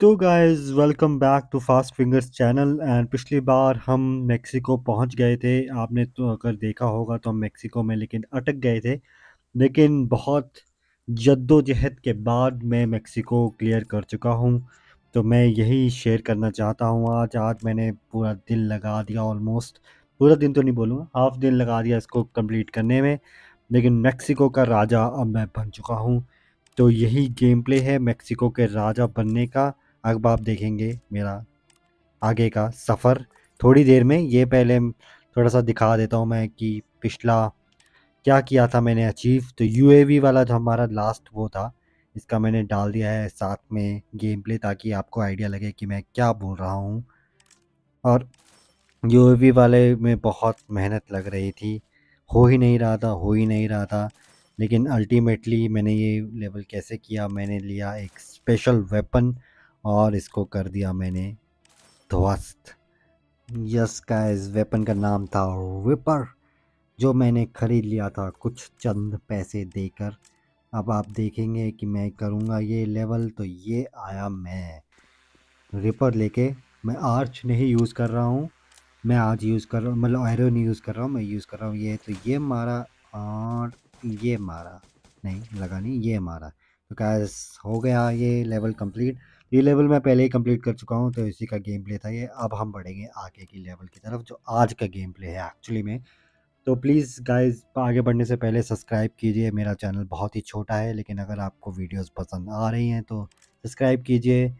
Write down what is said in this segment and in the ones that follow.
तो guys welcome back to Fast Fingers channel and पिछली बार हम मेक्सिको पहुंच गए थे आपने तो अगर देखा होगा तो हम मेक्सिको में लेकिन अटक गए थे लेकिन बहुत जद्दोजहद के बाद मैं मेक्सिको क्लियर कर चुका हूं तो मैं यही शेयर करना चाहता हूं आज आज मैंने पूरा दिन लगा दिया ऑलमोस्ट पूरा दिन तो नहीं बोलूँगा हाफ दिन लगा दिया इसको कम्प्लीट करने में लेकिन मेक्सिको का राजा अब मैं बन चुका हूँ तो यही गेम प्ले है मेक्सिको के राजा बनने का अब आप देखेंगे मेरा आगे का सफ़र थोड़ी देर में ये पहले थोड़ा सा दिखा देता हूँ मैं कि पिछला क्या किया था मैंने अचीव तो यू वाला जो हमारा लास्ट वो था इसका मैंने डाल दिया है साथ में गेम प्ले ताकि आपको आइडिया लगे कि मैं क्या बोल रहा हूँ और यू वाले में बहुत मेहनत लग रही थी हो ही नहीं रहा था हो ही नहीं रहा था लेकिन अल्टीमेटली मैंने ये लेवल कैसे किया मैंने लिया एक स्पेशल वेपन और इसको कर दिया मैंने ध्वस्त यस का इस वेपन का नाम था विपर जो मैंने ख़रीद लिया था कुछ चंद पैसे देकर अब आप देखेंगे कि मैं करूँगा ये लेवल तो ये आया मैं रिपर लेके मैं आर्च नहीं यूज़ कर रहा हूँ मैं आज यूज़ कर रहा हूँ मतलब एरो नहीं यूज़ कर रहा हूँ मैं यूज़ कर रहा हूँ ये तो ये मारा और ये मारा नहीं लगा नहीं ये मारा तो कैस हो गया ये लेवल कंप्लीट ये लेवल मैं पहले ही कंप्लीट कर चुका हूँ तो इसी का गेम प्ले था ये अब हम बढ़ेंगे आगे की लेवल की तरफ जो आज का गेम प्ले है एक्चुअली में तो प्लीज़ गाइज आगे बढ़ने से पहले सब्सक्राइब कीजिए मेरा चैनल बहुत ही छोटा है लेकिन अगर आपको वीडियोस पसंद आ रही हैं तो सब्सक्राइब कीजिए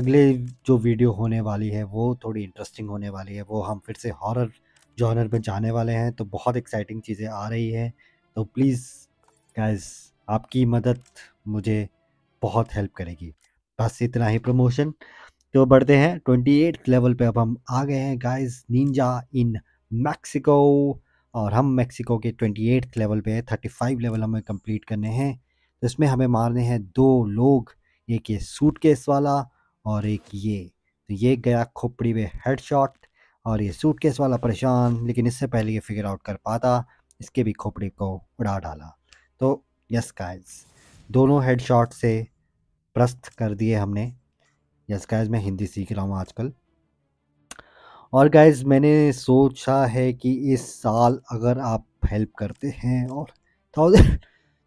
अगले जो वीडियो होने वाली है वो थोड़ी इंटरेस्टिंग होने वाली है वो हम फिर से हॉरर जॉनर में जाने वाले हैं तो बहुत एक्साइटिंग चीज़ें आ रही है तो प्लीज़ गाइज आपकी मदद मुझे बहुत हेल्प करेगी बस इतना ही प्रमोशन तो बढ़ते हैं ट्वेंटी एट लेवल पे अब हम आ गए हैं गाइस निंजा इन मैक्सिको और हम मैक्सिको के ट्वेंटी एट लेवल पे है थर्टी फाइव लेवल हमें कंप्लीट करने हैं तो इसमें हमें मारने हैं दो लोग एक ये सूट केस वाला और एक ये तो ये गया खोपड़ी में हेडशॉट और ये सूट केस वाला परेशान लेकिन इससे पहले ये फिगर आउट कर पाता इसके भी खोपड़ी को उड़ा डाला तो यस गाइस दोनों हेडशॉट से प्रस्त कर दिए हमने यस गाइज मैं हिंदी सीख रहा हूँ आजकल और गाइज मैंने सोचा है कि इस साल अगर आप हेल्प करते हैं और थाउजेंड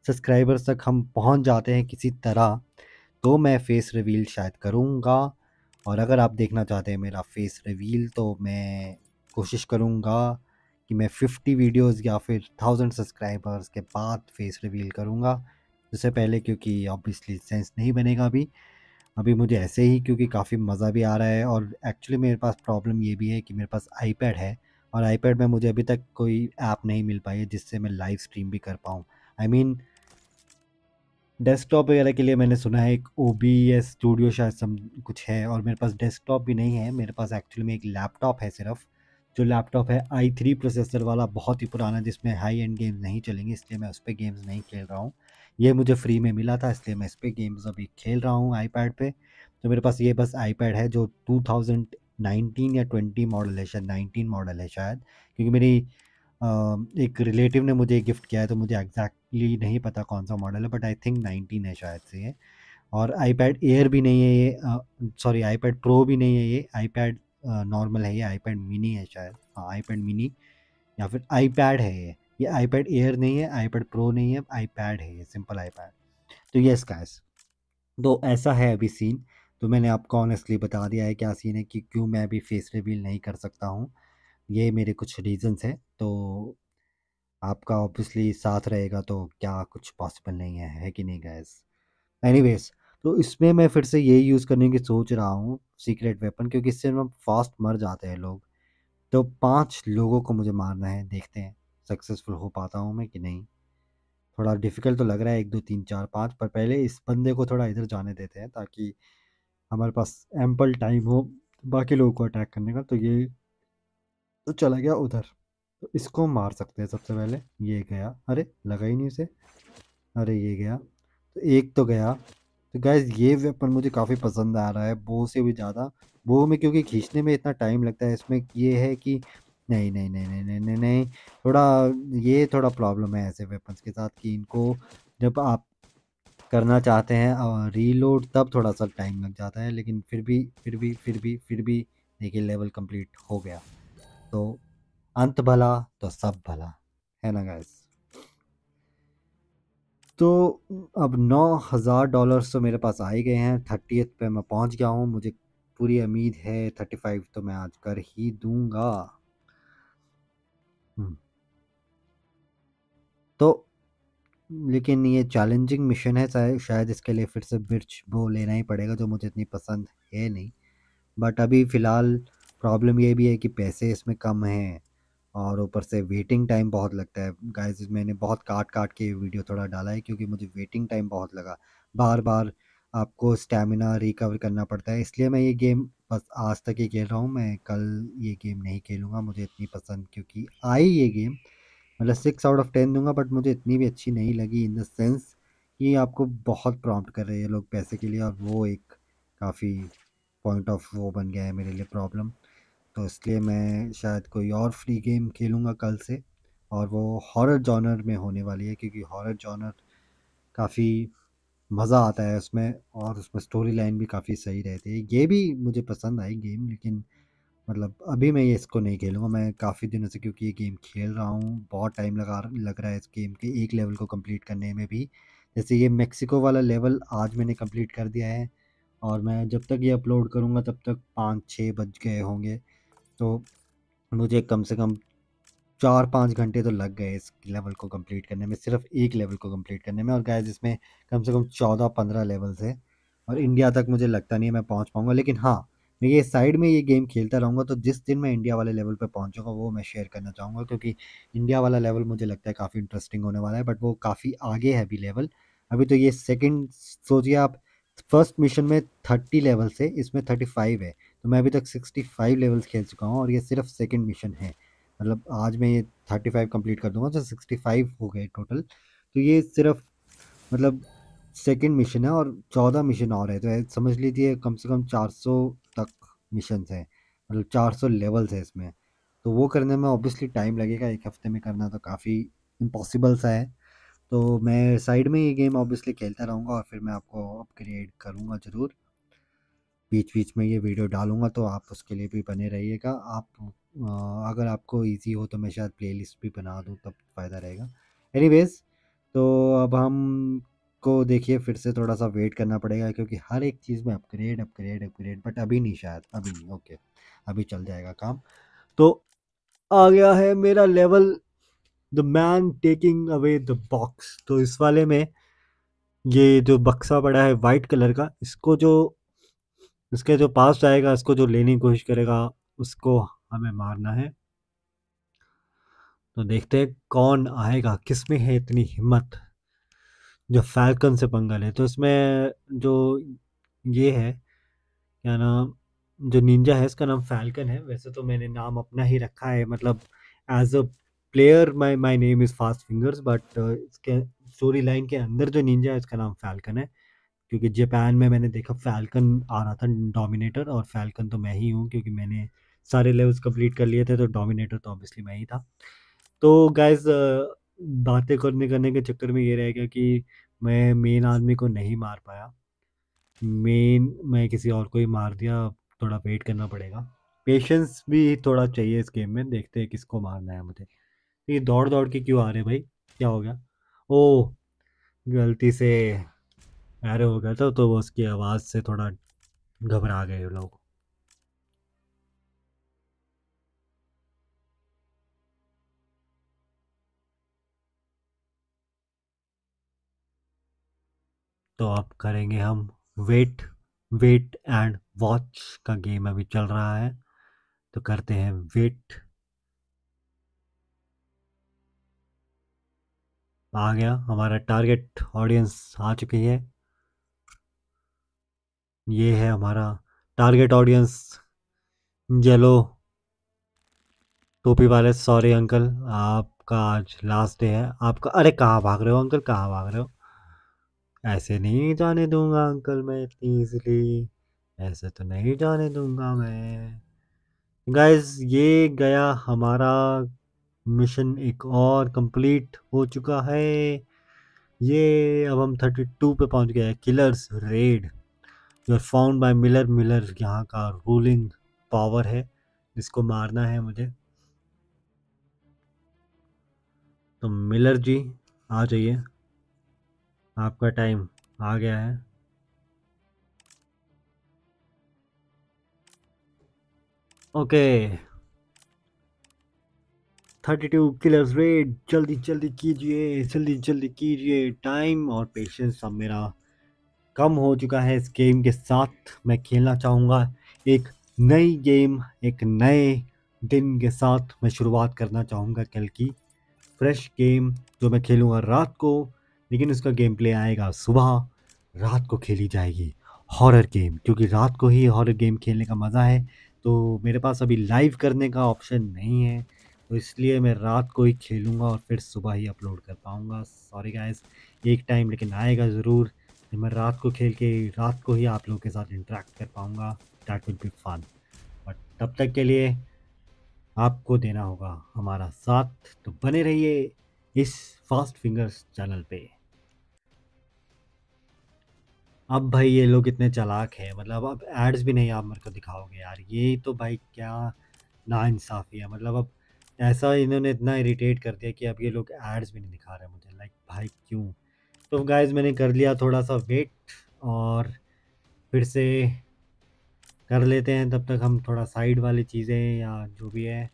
सब्सक्राइबर्स तक हम पहुंच जाते हैं किसी तरह तो मैं फ़ेस रिवील शायद करूंगा और अगर आप देखना चाहते हैं मेरा फ़ेस रिवील तो मैं कोशिश करूंगा कि मैं 50 वीडियोस या फिर थाउजेंड सब्सक्राइबर्स के बाद फ़ेस रिवील करूंगा उससे पहले क्योंकि ऑब्वियसली सेंस नहीं बनेगा अभी अभी मुझे ऐसे ही क्योंकि काफ़ी मज़ा भी आ रहा है और एक्चुअली मेरे पास प्रॉब्लम ये भी है कि मेरे पास आईपैड है और आईपैड में मुझे अभी तक कोई ऐप नहीं मिल पाई है जिससे मैं लाइव स्ट्रीम भी कर पाऊँ आई मीन डेस्कटॉप वगैरह के लिए मैंने सुना है एक ओ बी एस स्टूडियो शायद सम कुछ है और मेरे पास डेस्कटॉप भी नहीं है मेरे पास एक्चुअली में एक लैपटॉप है सिर्फ जो लैपटॉप है आई थ्री प्रोसेसर वाला बहुत ही पुराना जिसमें हाई एंड गेम्स नहीं चलेंगे इसलिए मैं उस पर गेम्स नहीं खेल रहा हूँ ये मुझे फ्री में मिला था इसलिए मैं इस पर गेम्स अभी खेल रहा हूँ आईपैड पे तो मेरे पास ये बस आईपैड है जो 2019 या 20 मॉडल है शायद 19 मॉडल है शायद क्योंकि मेरी एक रिलेटिव ने मुझे गिफ्ट किया है तो मुझे एग्जैक्टली exactly नहीं पता कौन सा मॉडल है बट आई थिंक 19 है शायद से ये और आईपैड एयर भी नहीं है ये सॉरी आईपैड प्रो भी नहीं है ये आईपैड नॉर्मल है ये आईपैड मिनी है शायद हाँ आईपैड मिनी या फिर आईपैड है ये ये आईपैड एयर नहीं है आईपैड प्रो नहीं है आईपैड है ये सिंपल आईपैड तो यस गाइस तो ऐसा है अभी सीन तो मैंने आपको ऑनेस्टली बता दिया है क्या सीन है कि क्यों मैं अभी फेस रिवील नहीं कर सकता हूँ ये मेरे कुछ रीजंस हैं तो आपका ऑब्वियसली साथ रहेगा तो क्या कुछ पॉसिबल नहीं है है कि नहीं गैस एनी तो इसमें मैं फिर से यही यूज़ करने की सोच रहा हूँ सीक्रेट वेपन क्योंकि इससे हम फास्ट मर जाते हैं लोग तो पांच लोगों को मुझे मारना है देखते हैं सक्सेसफुल हो पाता हूँ मैं कि नहीं थोड़ा डिफ़िकल्ट तो लग रहा है एक दो तीन चार पाँच पर पहले इस बंदे को थोड़ा इधर जाने देते हैं ताकि हमारे पास एम्पल टाइम हो बाकी लोगों को अटैक करने का तो ये तो चला गया उधर तो इसको मार सकते हैं सबसे पहले ये गया अरे लगा ही नहीं उसे अरे ये गया तो एक तो गया तो गैस ये वेपन मुझे काफ़ी पसंद आ रहा है बो से भी ज़्यादा बो में क्योंकि खींचने में इतना टाइम लगता है इसमें ये है कि नहीं नहीं नहीं नहीं नहीं नहीं नहीं थोड़ा ये थोड़ा प्रॉब्लम है ऐसे वेपन्स के साथ कि इनको जब आप करना चाहते हैं रीलोड तब थोड़ा सा टाइम लग जाता है लेकिन फिर भी फिर भी फिर भी फिर भी देखिए लेवल कंप्लीट हो गया तो अंत भला तो सब भला है ना गैस तो अब नौ हज़ार डॉलर्स तो मेरे पास आ ही गए हैं थर्टीथ पे मैं पहुंच गया हूं मुझे पूरी उम्मीद है थर्टी फाइव तो मैं आज कर ही दूंगा तो लेकिन ये चैलेंजिंग मिशन है शायद शायद इसके लिए फिर से ब्रिज वो लेना ही पड़ेगा जो मुझे इतनी पसंद है नहीं बट अभी फ़िलहाल प्रॉब्लम ये भी है कि पैसे इसमें कम हैं और ऊपर से वेटिंग टाइम बहुत लगता है गाइस मैंने बहुत काट काट के वीडियो थोड़ा डाला है क्योंकि मुझे वेटिंग टाइम बहुत लगा बार बार आपको स्टेमिना रिकवर करना पड़ता है इसलिए मैं ये गेम बस आज तक ही खेल रहा हूँ मैं कल ये गेम नहीं खेलूँगा मुझे इतनी पसंद क्योंकि आई ये गेम मतलब सिक्स आउट ऑफ टेन दूंगा बट मुझे इतनी भी अच्छी नहीं लगी इन द सेंस कि आपको बहुत प्रॉम्प्ट कर रहे हैं लोग पैसे के लिए और वो एक काफ़ी पॉइंट ऑफ वो बन गया है मेरे लिए प्रॉब्लम तो इसलिए मैं शायद कोई और फ्री गेम खेलूँगा कल से और वो हॉरर जॉनर में होने वाली है क्योंकि हॉरर जॉनर काफ़ी मज़ा आता है उसमें और उसमें स्टोरी लाइन भी काफ़ी सही रहती है ये भी मुझे पसंद आई गेम लेकिन मतलब अभी मैं ये इसको नहीं खेलूँगा मैं काफ़ी दिनों से क्योंकि ये गेम खेल रहा हूँ बहुत टाइम लगा लग रहा है इस गेम के एक लेवल को कंप्लीट करने में भी जैसे ये मेक्सिको वाला लेवल आज मैंने कंप्लीट कर दिया है और मैं जब तक ये अपलोड करूँगा तब तक पाँच छः बज गए होंगे तो मुझे कम से कम चार पाँच घंटे तो लग गए इस लेवल को कंप्लीट करने में सिर्फ एक लेवल को कंप्लीट करने में और गैज इसमें कम से कम चौदह पंद्रह लेवल्स है और इंडिया तक मुझे लगता नहीं है मैं पहुँच पाऊँगा लेकिन हाँ मैं ये साइड में ये गेम खेलता रहूँगा तो जिस दिन मैं इंडिया वाले लेवल पर पहुँचूँगा वो मैं शेयर करना चाहूँगा क्योंकि इंडिया वाला लेवल मुझे लगता है काफ़ी इंटरेस्टिंग होने वाला है बट वो काफ़ी आगे है अभी लेवल अभी तो ये सेकेंड सोचिए आप फर्स्ट मिशन में थर्टी लेवल से इसमें थर्टी फाइव है तो मैं अभी तक सिक्सटी फाइव लेवल्स खेल चुका हूँ और ये सिर्फ सेकेंड मिशन है मतलब आज मैं ये थर्टी फाइव कम्प्लीट कर दूंगा तो सिक्सटी फाइव हो गए टोटल तो ये सिर्फ मतलब सेकेंड मिशन है और चौदह मिशन और है तो समझ लीजिए कम से कम चार सौ तक मिशन हैं मतलब चार सौ लेवल्स है इसमें तो वो करने में ऑब्वियसली टाइम लगेगा एक हफ्ते में करना तो काफ़ी इम्पॉसिबल सा है तो मैं साइड में ये गेम ऑब्वियसली खेलता रहूँगा और फिर मैं आपको अपग्रेड करूँगा ज़रूर बीच बीच में ये वीडियो डालूँगा तो आप उसके लिए भी बने रहिएगा आप आ, अगर आपको इजी हो तो मैं शायद प्लेलिस्ट भी बना दूँ तब फ़ायदा रहेगा एनीवेज तो अब हम को देखिए फिर से थोड़ा सा वेट करना पड़ेगा क्योंकि हर एक चीज़ में अपग्रेड अपग्रेड अपग्रेड बट अभी नहीं शायद अभी नहीं ओके अभी चल जाएगा काम तो आ गया है मेरा level the man taking away the box तो इस वाले में ये जो बक्सा पड़ा है वाइट कलर का इसको जो इसके जो पास जाएगा इसको जो लेने की कोशिश करेगा उसको हमें मारना है तो देखते हैं कौन आएगा किस में है इतनी हिम्मत जो फैल्कन से पंगा ले तो इसमें जो ये है क्या नाम जो निंजा है इसका नाम फैल्कन है वैसे तो मैंने नाम अपना ही रखा है मतलब as a player my my name is Fast Fingers but इसके स्टोरी लाइन के अंदर जो निंजा है इसका नाम फैल्कन है क्योंकि जापान में मैंने देखा फैल्कन आ रहा था डोमिनेटर और फैल्कन तो मैं ही हूँ क्योंकि मैंने सारे लेवल्स कंप्लीट कर लिए थे तो डोमिनेटर तो ऑब्वियसली मैं ही था तो गाइज बातें करने करने के चक्कर में ये रह गया कि मैं मेन आदमी को नहीं मार पाया मेन मैं किसी और को ही मार दिया थोड़ा वेट करना पड़ेगा पेशेंस भी थोड़ा चाहिए इस गेम में देखते हैं किसको मारना है मुझे ये दौड़ दौड़ के क्यों आ रहे भाई क्या हो गया ओ गलती से अरे हो गया था तो वो उसकी आवाज़ से थोड़ा घबरा गए लोग तो अब करेंगे हम वेट वेट एंड वॉच का गेम अभी चल रहा है तो करते हैं वेट आ गया हमारा टारगेट ऑडियंस आ चुकी है ये है हमारा टारगेट ऑडियंस येलो टोपी वाले सॉरी अंकल आपका आज लास्ट डे है आपका अरे कहाँ भाग रहे हो अंकल कहाँ भाग रहे हो ऐसे नहीं जाने दूंगा अंकल मैं इतनी ईजिली ऐसे तो नहीं जाने दूंगा मैं गाइस ये गया हमारा मिशन एक और कंप्लीट हो चुका है ये अब हम थर्टी टू पे पहुंच गए killers red you are found by Miller Miller यहाँ का रूलिंग पावर है जिसको मारना है मुझे तो मिलर जी आ जाइए आपका टाइम आ गया है okay thirty two killers red जल्दी जल्दी कीजिए जल्दी जल्दी कीजिए टाइम और पेशेंस अब मेरा कम हो चुका है इस गेम के साथ मैं खेलना चाहूँगा एक नई गेम एक नए दिन के साथ मैं शुरुआत करना चाहूँगा कल की फ्रेश गेम जो मैं खेलूँगा रात को लेकिन उसका गेम प्ले आएगा सुबह रात को खेली जाएगी हॉरर गेम क्योंकि रात को ही हॉरर गेम खेलने का मज़ा है तो मेरे पास अभी लाइव करने का ऑप्शन नहीं है तो इसलिए मैं रात को ही खेलूँगा और फिर सुबह ही अपलोड कर पाऊँगा सॉरी गाइस एक टाइम लेकिन आएगा ज़रूर तो मैं रात को खेल के रात को ही आप लोगों के साथ इंटरेक्ट कर पाऊँगा that will be fun but तब तक के लिए आपको देना होगा हमारा साथ तो बने रहिए इस फास्ट फिंगर्स चैनल पे अब भाई ये लोग इतने चलाक हैं मतलब अब एड्स भी नहीं आप मेरे को दिखाओगे यार ये तो भाई क्या नाइंसाफ़ी है मतलब अब ऐसा इन्होंने इतना इरीटेट कर दिया कि अब ये लोग एड्स भी नहीं दिखा रहे मुझे लाइक भाई क्यों तो गाइज मैंने कर लिया थोड़ा सा वेट और फिर से कर लेते हैं तब तक हम थोड़ा साइड वाली चीज़ें या जो भी है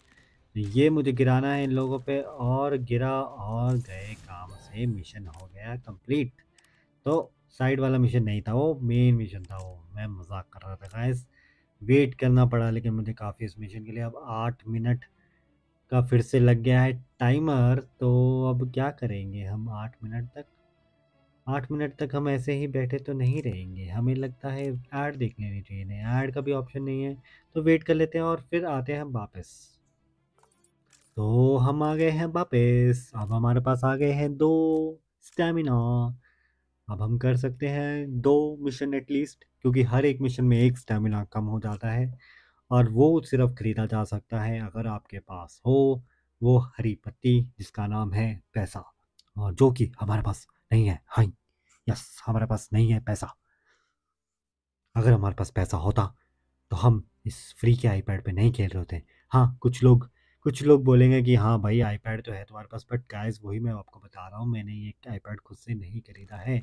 ये मुझे गिराना है इन लोगों पे और गिरा और गए काम से मिशन हो गया कंप्लीट तो साइड वाला मिशन नहीं था वो मेन मिशन था वो मैं मजाक कर रहा था गाइस वेट करना पड़ा लेकिन मुझे काफ़ी इस मिशन के लिए अब आठ मिनट का फिर से लग गया है टाइमर तो अब क्या करेंगे हम आठ मिनट तक आठ मिनट तक हम ऐसे ही बैठे तो नहीं रहेंगे हमें लगता है ऐड देख लेनी चाहिए नहीं ऐड का भी ऑप्शन नहीं है तो वेट कर लेते हैं और फिर आते हैं हम वापस तो हम आ गए हैं वापस अब हमारे पास आ गए हैं दो स्टेमिना अब हम कर सकते हैं दो मिशन एटलीस्ट क्योंकि हर एक मिशन में एक स्टेमिना कम हो जाता है और वो सिर्फ खरीदा जा सकता है अगर आपके पास हो वो हरी पत्ती जिसका नाम है पैसा और जो कि हमारे पास नहीं है हाँ यस हमारे पास नहीं है पैसा अगर हमारे पास पैसा होता तो हम इस फ्री के आईपैड पे नहीं खेल रहे होते हाँ कुछ लोग कुछ लोग बोलेंगे कि हाँ भाई आईपैड तो है तुम्हारे पास बट गाइस वही मैं आपको बता रहा हूँ मैंने ये आईपैड खुद से नहीं खरीदा है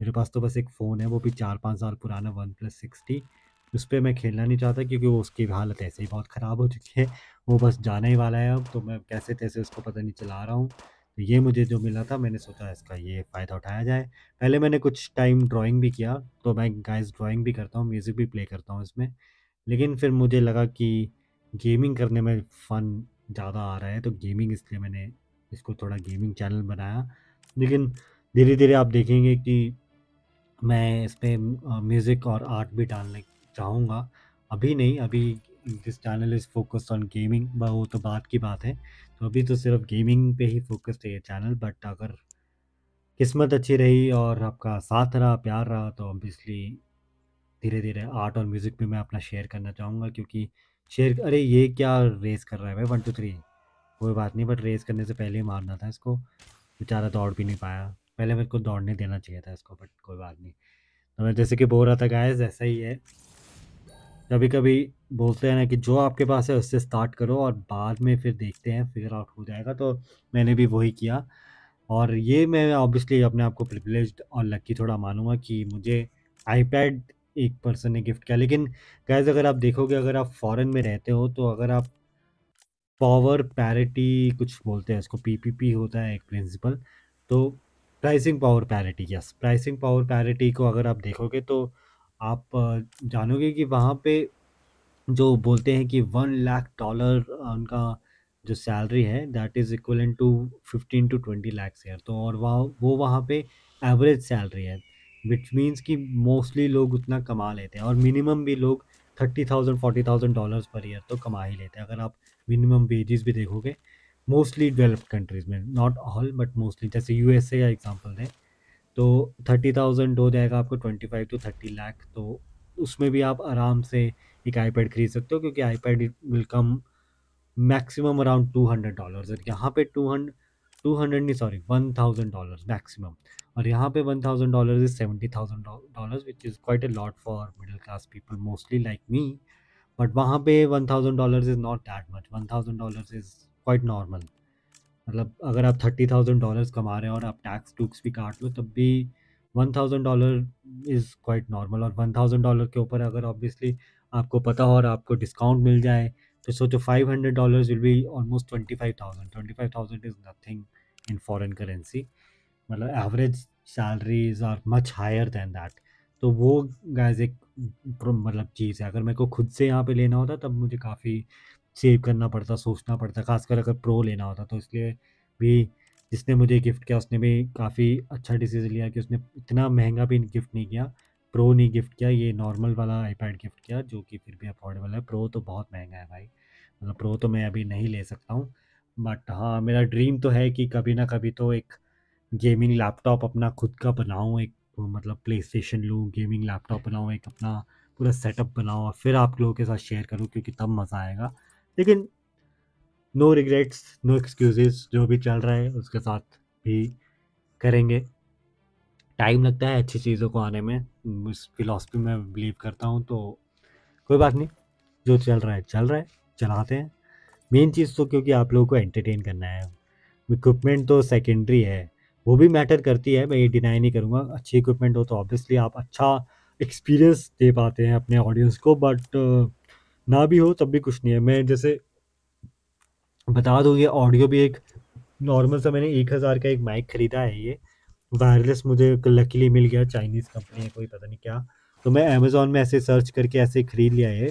मेरे पास तो बस एक फ़ोन है वो भी चार पाँच साल पुराना वन प्लस सिक्सटी उस पर मैं खेलना नहीं चाहता क्योंकि वो उसकी हालत ऐसे ही बहुत ख़राब हो चुकी है वो बस जाने ही वाला है अब तो मैं कैसे तैसे उसको पता नहीं चला रहा हूँ तो ये मुझे जो मिला था मैंने सोचा इसका ये फ़ायदा उठाया जाए पहले मैंने कुछ टाइम ड्राइंग भी किया तो मैं गाइस ड्राइंग भी करता हूँ म्यूज़िक भी प्ले करता हूँ इसमें लेकिन फिर मुझे लगा कि गेमिंग करने में फ़न ज़्यादा आ रहा है तो गेमिंग इसलिए मैंने इसको थोड़ा गेमिंग चैनल बनाया लेकिन धीरे धीरे आप देखेंगे कि मैं इस पर म्यूज़िक और आर्ट भी डालने चाहूँगा अभी नहीं अभी this channel is focused on gaming वो तो बात की बात है तो अभी तो सिर्फ गेमिंग पे ही फोकस्ड है ये चैनल बट अगर किस्मत अच्छी रही और आपका साथ रहा प्यार रहा तो ऑब्वियसली धीरे धीरे आर्ट और म्यूज़िक भी मैं अपना शेयर करना चाहूँगा क्योंकि शेयर अरे ये क्या रेस कर रहा है भाई वन टू थ्री कोई बात नहीं बट रेस करने से पहले ही मारना था इसको बेचारा दौड़ भी नहीं पाया पहले मेरे को दौड़ने देना चाहिए था इसको बट कोई बात नहीं तो मैं जैसे कि बोल रहा था गायज ऐसा ही है कभी कभी बोलते हैं ना कि जो आपके पास है उससे स्टार्ट करो और बाद में फिर देखते हैं फिगर आउट हो जाएगा तो मैंने भी वही किया और ये मैं ऑब्वियसली अपने आप को प्रिविलेज और लकी थोड़ा मानूंगा कि मुझे आईपैड एक पर्सन ने गिफ्ट किया लेकिन गैज़ अगर आप देखोगे अगर आप फॉरेन में रहते हो तो अगर आप पावर पैरिटी कुछ बोलते हैं इसको पीपीपी होता है एक प्रिंसिपल तो pricing power parity yes pricing power parity को अगर आप देखोगे तो आप जानोगे कि वहाँ पे जो बोलते हैं कि वन लाख डॉलर उनका जो सैलरी है that is equal to fifteen to twenty lakhs है तो और वहाँ वो वहाँ पे एवरेज सैलरी है विच मीन्स कि मोस्टली लोग उतना कमा लेते हैं और मिनिमम भी लोग thirty thousand forty thousand dollars per year तो कमा ही लेते हैं अगर आप मिनिमम वेजेस भी देखोगे मोस्टली डेवलप्ड कंट्रीज़ में नॉट ऑल बट मोस्टली जैसे यू एस ए का एग्जाम्पल दें तो थर्टी थाउजेंड हो जाएगा आपको twenty five to thirty lakh तो उसमें भी आप आराम से एक आईपैड खरीद सकते हो क्योंकि iPad will come maximum around two hundred dollar यहाँ पे टू हंड्रेड टू हंड्रेड नहीं sorry one thousand dollar maximum और यहाँ पे one thousand dollar is seventy thousand dollar which is quite a lot for middle class people mostly like me but वहाँ पे one thousand dollar is not that much one thousand dollar is quite normal मतलब अगर आप thirty thousand dollars कमा रहे हो और आप टैक्स टूक्स भी काट लो तब भी one thousand dollar is quite normal और वन थाउजेंड डॉलर के ऊपर अगर ऑब्वियसली आपको पता हो और आपको डिस्काउंट मिल जाए तो सोचो five hundred dollar will be almost twenty five thousand twenty five thousand is nothing in foreign currency मतलब average salaries are much higher than that तो वो गैज एक मतलब चीज़ है अगर मेरे को खुद से यहाँ पे लेना होता तब मुझे काफ़ी सेव करना पड़ता सोचना पड़ता खासकर अगर प्रो लेना होता तो इसलिए भी जिसने मुझे गिफ्ट किया उसने भी काफ़ी अच्छा डिसीजन लिया कि उसने इतना महंगा भी गिफ्ट नहीं किया प्रो नहीं गिफ्ट किया ये नॉर्मल वाला आईपैड गिफ्ट किया जो कि फिर भी अफोर्डेबल है प्रो तो बहुत महंगा है भाई मतलब प्रो तो मैं अभी नहीं ले सकता हूँ बट हाँ मेरा ड्रीम तो है कि कभी ना कभी तो एक गेमिंग लैपटॉप अपना खुद का बनाऊँ एक मतलब प्ले स्टेशन लूँ गेमिंग लैपटॉप बनाऊँ एक अपना पूरा सेटअप बनाऊँ और फिर आप लोगों के साथ शेयर करूँ क्योंकि तब मज़ा आएगा लेकिन नो रिग्रेट्स नो एक्सक्यूजेस जो भी चल रहा है उसके साथ भी करेंगे टाइम लगता है अच्छी चीज़ों को आने में इस फ़िलासफी में बिलीव करता हूँ तो कोई बात नहीं जो चल रहा है चल रहा है चलाते हैं मेन चीज़ तो क्योंकि आप लोगों को एंटरटेन करना है इक्विपमेंट तो सेकेंडरी है वो भी मैटर करती है मैं ये डिनाई नहीं करूँगा अच्छी इक्विपमेंट हो तो ऑब्वियसली आप अच्छा एक्सपीरियंस दे पाते हैं अपने ऑडियंस को बट ना भी हो तब भी कुछ नहीं है मैं जैसे बता दूँ ये ऑडियो भी एक नॉर्मल सा मैंने एक हज़ार का एक माइक ख़रीदा है ये वायरलेस मुझे लकीली मिल गया चाइनीज़ कंपनी है कोई पता नहीं क्या तो मैं अमेज़ोन में ऐसे सर्च करके ऐसे ख़रीद लिया है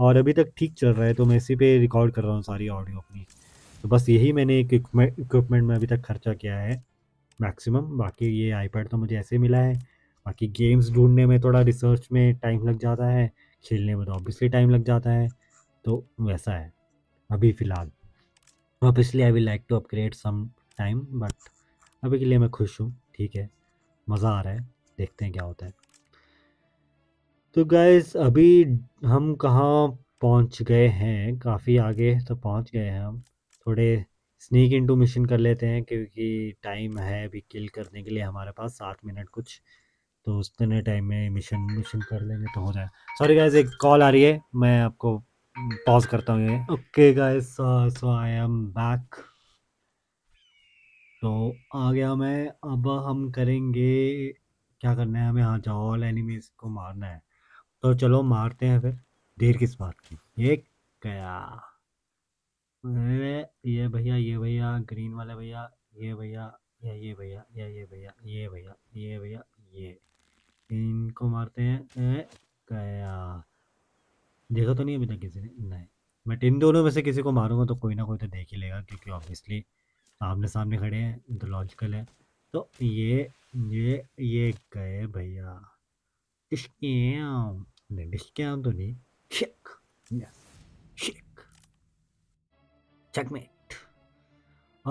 और अभी तक ठीक चल रहा है तो मैं इसी पे रिकॉर्ड कर रहा हूँ सारी ऑडियो अपनी तो बस यही मैंने एक इक्विपमेंट में अभी तक खर्चा किया है मैक्सिमम बाकी ये आईपैड तो मुझे ऐसे मिला है बाकी गेम्स ढूंढने में थोड़ा रिसर्च में टाइम लग जाता है खेलने में तो ऑब्वियसली टाइम लग जाता है तो वैसा है अभी फ़िलहाल obviously I will like to upgrade some time but अभी के लिए मैं खुश हूँ ठीक है मज़ा आ रहा है देखते हैं क्या होता है तो गाइस अभी हम कहाँ पहुँच गए हैं काफ़ी आगे तो पहुँच गए हैं हम थोड़े स्नीक इंटू मिशन कर लेते हैं क्योंकि टाइम है अभी किल करने के लिए हमारे पास सात मिनट कुछ तो उतने टाइम में मिशन मिशन कर लेंगे तो हो जाए सॉरी गाइज एक कॉल आ रही है मैं आपको पॉज करता हूँ ये okay guys so I am back तो आ गया मैं अब हम करेंगे क्या करना है हमें हाँ जाओ एनिमीज को मारना है तो चलो मारते हैं फिर देर किस बात की ये गया ये भैया ये भैया ग्रीन वाले भैया ये भैया या ये भैया या ये भैया ये भैया ये भैया ये इनको मारते हैं क्या देखा तो नहीं अभी तक किसी ने नहीं बट इन दोनों में से किसी को मारूंगा तो कोई ना कोई तो देख ही लेगा क्योंकि ऑब्वियसली आमने सामने खड़े हैं तो लॉजिकल है तो ये ये ये गए भैया And then इसके आंधुनी check. Yes.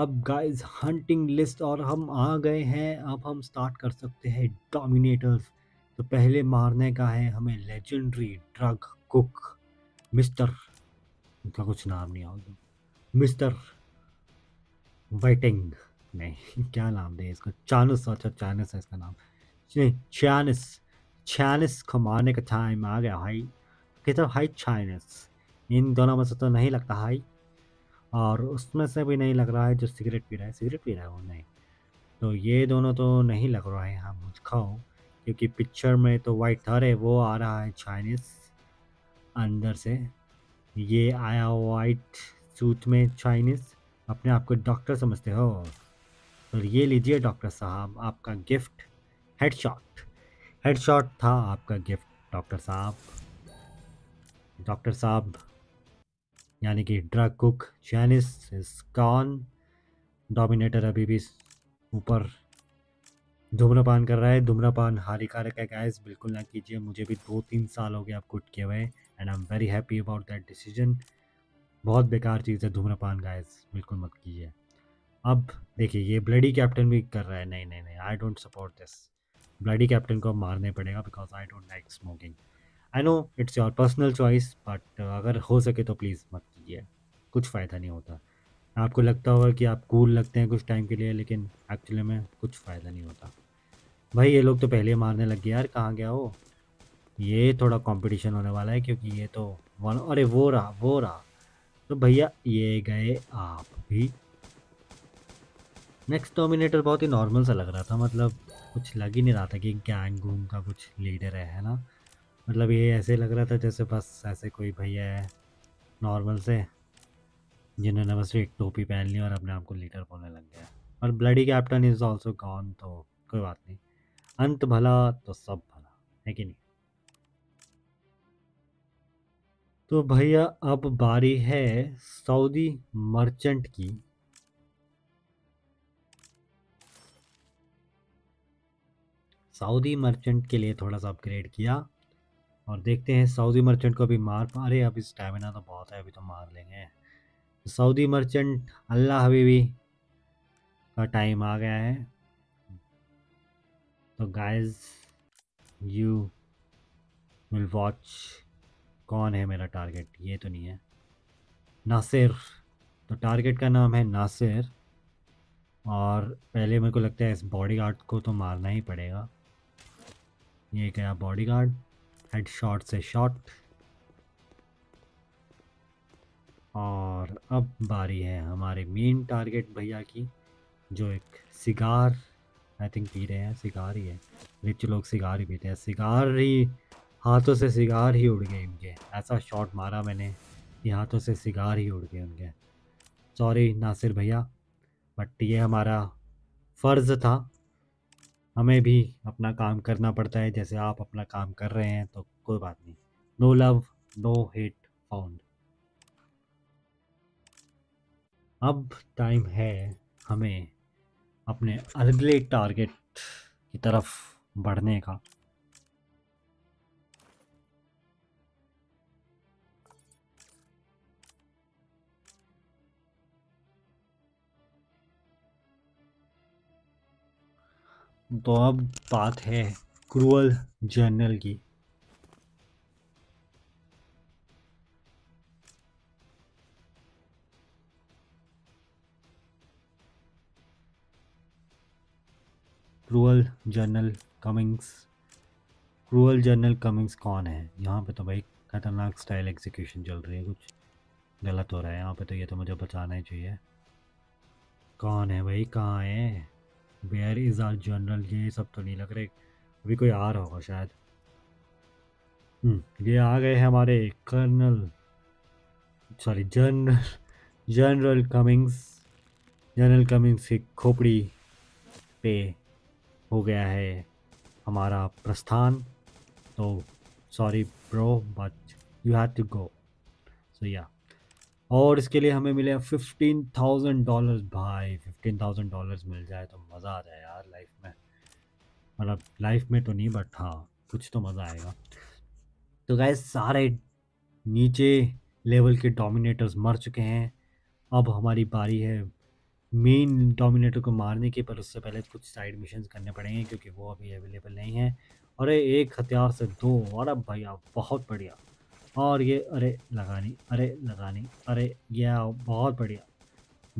अब गाइस हंटिंग लिस्ट और हम आ गए हैं अब हम स्टार्ट कर सकते हैं डोमिनेटर्स तो पहले मारने का है हमें लेजेंडरी ड्रग कुक मिस्टर उनका कुछ नाम नहीं आउगा मिस्टर वाइटिंग नहीं क्या नाम दे इसका चानस अच्छा चानस है इसका नाम नहीं छियानस छियालीस को मारने का टाइम आ गया भाई कितना हाई चाइनीस इन दोनों में से तो नहीं लगता हाई और उसमें से भी नहीं लग रहा है जो सिगरेट पी रहा है सिगरेट पी रहा है वो नहीं तो ये दोनों तो नहीं लग रहा है हाँ मुझको क्योंकि पिक्चर में तो वाइट थर है वो आ रहा है चाइनीस अंदर से ये आया वाइट सूट में चाइनीस अपने आप को डॉक्टर समझते हो तो ये लीजिए डॉक्टर साहब आपका गिफ्ट हेडशॉट हेडशॉट था आपका गिफ्ट डॉक्टर साहब डॉक्टर साहब यानी कि ड्रग कुक चैनिस इज कॉन डोमिनेटर अभी भी ऊपर धूम्रपान कर रहा है धूम्रपान हानिकारक है गैस बिल्कुल ना कीजिए मुझे भी दो तीन साल हो गए आप कुट किए हुए and I am very happy about that decision बहुत बेकार चीज़ है धूम्रपान गैस बिल्कुल मत कीजिए अब देखिए ये ब्लडी कैप्टन भी कर रहा है नहीं नहीं नहीं I don't support this bloody captain को मारने पड़ेगा because I don't like smoking I know it's your personal choice but अगर हो सके तो प्लीज़ मत कीजिए कुछ फ़ायदा नहीं होता आपको लगता होगा कि आप कूल लगते हैं कुछ टाइम के लिए लेकिन एक्चुअली में कुछ फ़ायदा नहीं होता भाई ये लोग तो पहले मारने लग गए यार कहाँ गया हो ये थोड़ा कंपटीशन होने वाला है क्योंकि ये तो वन अरे वो रहा वो रहा तो भैया ये गए आप भी नेक्स्ट डोमिनेटर बहुत ही नॉर्मल सा लग रहा था मतलब कुछ लग ही नहीं रहा था कि गैंग गूंग का कुछ लीडर है है ना मतलब ये ऐसे लग रहा था जैसे बस ऐसे कोई भैया है नॉर्मल से जिन्होंने बस एक टोपी पहन ली और अपने आप को लीडर बोलने लग गया और bloody captain is also gone तो कोई बात नहीं अंत भला तो सब भला है कि नहीं तो भैया अब बारी है सऊदी मर्चेंट की सऊदी मर्चेंट के लिए थोड़ा सा अपग्रेड किया और देखते हैं सऊदी मर्चेंट को अभी मार पा अभी स्टेमिना तो बहुत है अभी तो मार लेंगे सऊदी मर्चेंट अल्लाह हबीबी का टाइम आ गया है तो गाइस यू विल वॉच कौन है मेरा टारगेट ये तो नहीं है नासिर तो टारगेट का नाम है नासिर और पहले मेरे को लगता है इस बॉडी गार्ड को तो मारना ही पड़ेगा ये गया बॉडीगार्ड हेड शॉट से शॉट और अब बारी है हमारे मेन टारगेट भैया की जो एक सिगार आई थिंक पी रहे हैं सिगार ही है रिच लोग सिगार ही पीते हैं सिगार ही हाथों से सिगार ही उड़ गए उनके ऐसा शॉट मारा मैंने कि हाथों से सिगार ही उड़ गए उनके सॉरी नासिर भैया बट ये हमारा फ़र्ज़ था हमें भी अपना काम करना पड़ता है जैसे आप अपना काम कर रहे हैं तो कोई बात नहीं no love no hate found अब टाइम है हमें अपने अगले टारगेट की तरफ बढ़ने का तो अब बात है क्रूअल जर्नल की cruel general Cummings cruel general Cummings कौन है यहाँ पे तो भाई ख़तरनाक स्टाइल एग्जीक्यूशन चल रही है कुछ गलत हो रहा है यहाँ पे तो ये तो मुझे बचाना ही चाहिए कौन है भाई कहाँ है वेयर इज़ आर जनरल ये सब तो नहीं लग रहे अभी कोई आ रहा होगा शायद हम्म, ये आ गए हैं हमारे colonel sorry general general Cummings general Cummings की खोपड़ी पे हो गया है हमारा प्रस्थान तो sorry bro but you have to go so या और इसके लिए हमें मिले फिफ्टीन थाउजेंड डॉलर भाई फिफ्टीन थाउजेंड डॉलर मिल जाए तो मज़ा आ जाए यार लाइफ में मतलब लाइफ में तो नहीं बट हाँ कुछ तो मज़ा आएगा तो गाय सारे नीचे लेवल के डोमिनेटर्स मर चुके हैं अब हमारी बारी है मेन डोमिनेटर को मारने के पर उससे पहले कुछ साइड मिशन करने पड़ेंगे क्योंकि वो अभी अवेलेबल नहीं है और एक हथियार से दो और अब भैया बहुत बढ़िया और ये अरे लगानी अरे लगानी अरे ये आओ बहुत बढ़िया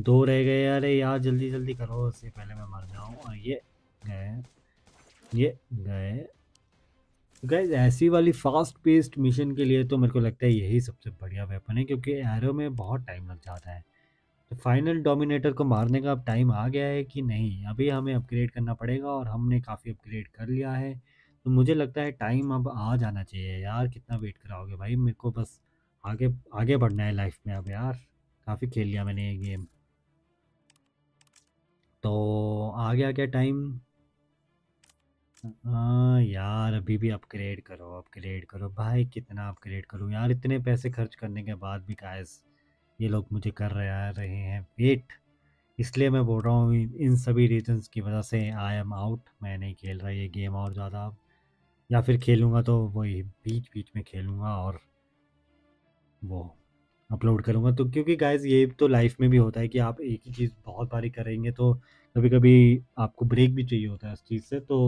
दो रह गए अरे यार जल्दी जल्दी करो उससे पहले मैं मर जाऊँ और ये गए ये गए गए ऐसी वाली फास्ट पेस्ट मिशन के लिए तो मेरे को लगता है यही सबसे बढ़िया वेपन है क्योंकि एरो में बहुत टाइम लग जाता है तो फाइनल डोमिनेटर को मारने का अब टाइम आ गया है कि नहीं अभी हमें अपग्रेड करना पड़ेगा और हमने काफ़ी अपग्रेड कर लिया है तो मुझे लगता है टाइम अब आ जाना चाहिए यार कितना वेट कराओगे भाई मेरे को बस आगे आगे बढ़ना है लाइफ में अब यार काफ़ी खेल लिया मैंने ये गेम तो आ गया क्या टाइम हाँ यार अभी भी अपग्रेड करो अपग्रेड करो भाई कितना अपग्रेड करूँ यार इतने पैसे खर्च करने के बाद भी गाइस ये लोग मुझे कर रहे रहे हैं वेट इसलिए मैं बोल रहा हूँ इन सभी रीजंस की वजह से आई एम आउट मैं नहीं खेल रहा ये गेम और ज़्यादा अब या फिर खेलूँगा तो वही बीच बीच में खेलूँगा और वो अपलोड करूँगा तो क्योंकि गाइज ये तो लाइफ में भी होता है कि आप एक ही चीज़ बहुत बारी करेंगे तो कभी कभी आपको ब्रेक भी चाहिए होता है उस चीज़ से तो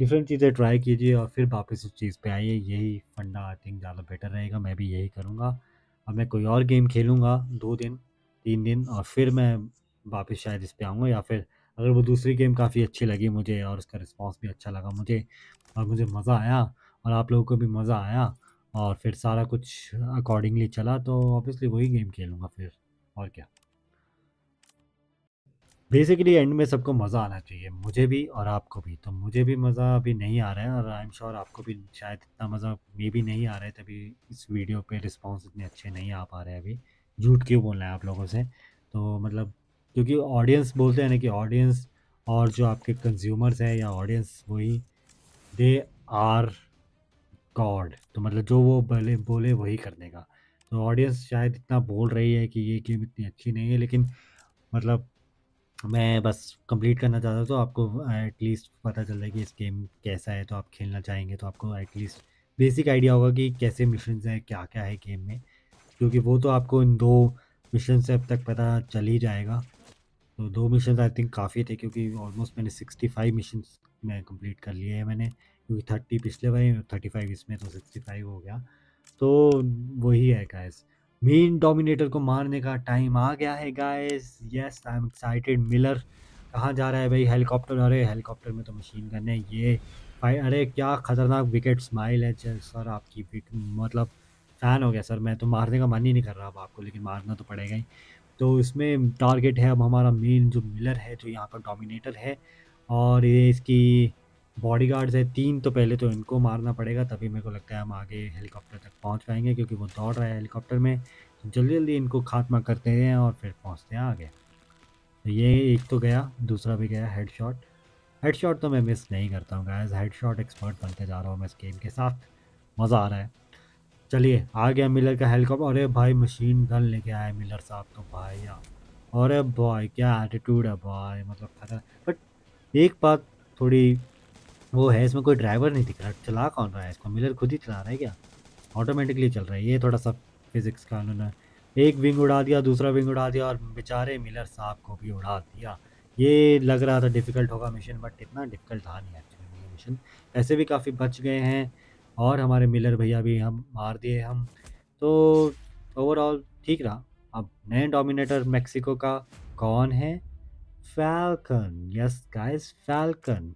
डिफरेंट चीज़ें ट्राई कीजिए और फिर वापस उस चीज़ पे आइए यही फंडा आई थिंक ज़्यादा बेटर रहेगा मैं भी यही करूँगा अब मैं कोई और गेम खेलूँगा दो दिन तीन दिन और फिर मैं वापस शायद इस पर आऊँगा या फिर अगर वो दूसरी गेम काफ़ी अच्छी लगी मुझे और उसका रिस्पॉन्स भी अच्छा लगा मुझे और मुझे मज़ा आया और आप लोगों को भी मज़ा आया और फिर सारा कुछ अकॉर्डिंगली चला तो ऑब्वियसली वही गेम खेलूँगा फिर और क्या बेसिकली एंड में सबको मज़ा आना चाहिए मुझे भी और आपको भी तो मुझे भी मज़ा अभी नहीं आ रहा है और आई एम श्योर आपको भी शायद इतना मज़ा मे भी नहीं आ रहा है तभी इस वीडियो पे रिस्पांस इतने अच्छे नहीं आ पा रहे हैं अभी झूठ क्यों बोल रहे हैं आप लोगों से तो मतलब क्योंकि ऑडियंस बोलते हैं ना कि ऑडियंस और जो आपके कंज्यूमर्स हैं या ऑडियंस वही दे आर गॉड तो मतलब जो वो बोले बोले वही कर देगा तो ऑडियंस शायद इतना बोल रही है कि ये गेम इतनी अच्छी नहीं है लेकिन मतलब मैं बस कंप्लीट करना चाहता हूँ तो आपको एटलीस्ट पता चल जाए कि इस गेम कैसा है तो आप खेलना चाहेंगे तो आपको एटलीस्ट बेसिक आइडिया होगा कि कैसे मिशन हैं क्या क्या है गेम में क्योंकि वो तो आपको इन दो मिशन से अब तक पता चल ही जाएगा तो दो मिशन आई थिंक काफ़ी थे क्योंकि ऑलमोस्ट मैंने सिक्सटी फाइव मिशन में कम्प्लीट कर लिए हैं मैंने क्योंकि थर्टी पिछले बार थर्टी फाइव इसमें तो सिक्सटी फाइव हो गया तो वही है गाइस मेन डोमिनेटर को मारने का टाइम आ गया है guys yes I am excited Miller कहाँ जा रहा है भाई हेलीकॉप्टर अरे हेलीकॉप्टर में तो मशीन गन है ये भाई अरे क्या ख़तरनाक विकेट स्माइल है चल सर आपकी मतलब फ़ैन हो गया सर मैं तो मारने का मन ही नहीं कर रहा अब आपको लेकिन मारना तो पड़ेगा ही तो इसमें टारगेट है अब हमारा मेन जो मिलर है जो यहाँ पर डोमिनेटर है और ये इसकी बॉडी गार्ड्स है तीन तो पहले तो इनको मारना पड़ेगा तभी मेरे को लगता है हम आगे हेलीकॉप्टर तक पहुँच पाएंगे क्योंकि वो दौड़ रहा है हेलीकॉप्टर में तो जल्दी जल्दी इनको खात्मा करते हैं और फिर पहुँचते हैं आगे तो ये एक तो गया दूसरा भी गया हेड शॉट हेड शॉट तो मैं मिस नहीं करता हूँ गायज हेड शॉट एक्सपर्ट बनते जा रहा हूँ मैं इस गेम के साथ मज़ा आ रहा है चलिए आ गया मिलर का हेलीकॉप्टर अरे भाई मशीन गन लेके आए मिलर साहब तो भाई यार अरे भाई क्या एटीट्यूड है भाई मतलब खतरा बट एक बात थोड़ी वो है इसमें कोई ड्राइवर नहीं दिख रहा चला कौन रहा है इसको मिलर खुद ही चला रहा है क्या ऑटोमेटिकली चल रहा है ये थोड़ा सा फिजिक्स का उन्होंने एक विंग उड़ा दिया दूसरा विंग उड़ा दिया और बेचारे मिलर साहब को भी उड़ा दिया ये लग रहा था डिफ़िकल्ट होगा मिशन बट इतना डिफ़िकल्ट था नहीं एक्चुअली मिशन ऐसे भी काफ़ी बच गए हैं और हमारे मिलर भैया भी हम मार दिए हम तो ओवरऑल ठीक रहा अब नए डोमिनेटर मैक्सिको का कौन है फैल्कन यस गाइस फैल्कन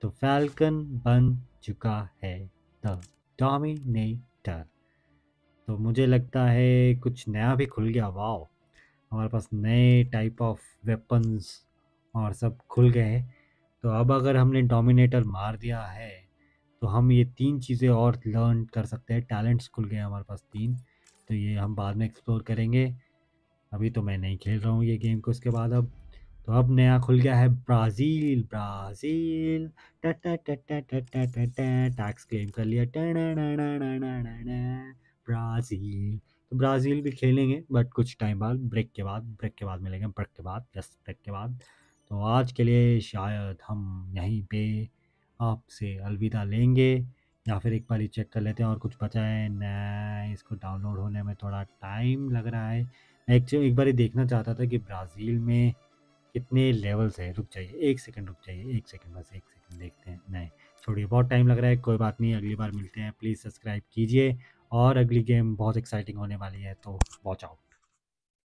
तो फैल्कन बन चुका है द डोमिनेटर तो मुझे लगता है कुछ नया भी खुल गया वाओ हमारे पास नए टाइप ऑफ वेपन्स और सब खुल गए हैं तो अब अगर हमने डोमिनेटर मार दिया है तो हम ये तीन चीज़ें और लर्न कर सकते हैं टैलेंट्स खुल गए हमारे पास तीन तो ये हम बाद में एक्सप्लोर करेंगे अभी तो मैं नहीं खेल रहा हूँ ये गेम को उसके बाद अब तो अब नया खुल गया है ब्राज़ील ब्राज़ील टैक्स क्लेम कर लिया ब्राज़ील तो ब्राज़ील भी खेलेंगे बट कुछ टाइम बाद ब्रेक के बाद ब्रेक के बाद मिलेंगे ब्रेक के बाद यस ब्रेक के बाद तो आज के लिए शायद हम यहीं पे आपसे अलविदा लेंगे या फिर एक बार ही चेक कर लेते हैं और कुछ बचा है ना इसको डाउनलोड होने में थोड़ा टाइम लग रहा है मैं एक, एक बार ही देखना चाहता था कि ब्राज़ील में कितने लेवल्स है रुक जाइए एक सेकंड रुक जाइए एक सेकंड बस एक सेकंड देखते हैं नहीं छोड़िए बहुत टाइम लग रहा है कोई बात नहीं अगली बार मिलते हैं प्लीज़ सब्सक्राइब कीजिए और अगली गेम बहुत एक्साइटिंग होने वाली है तो वॉच आउट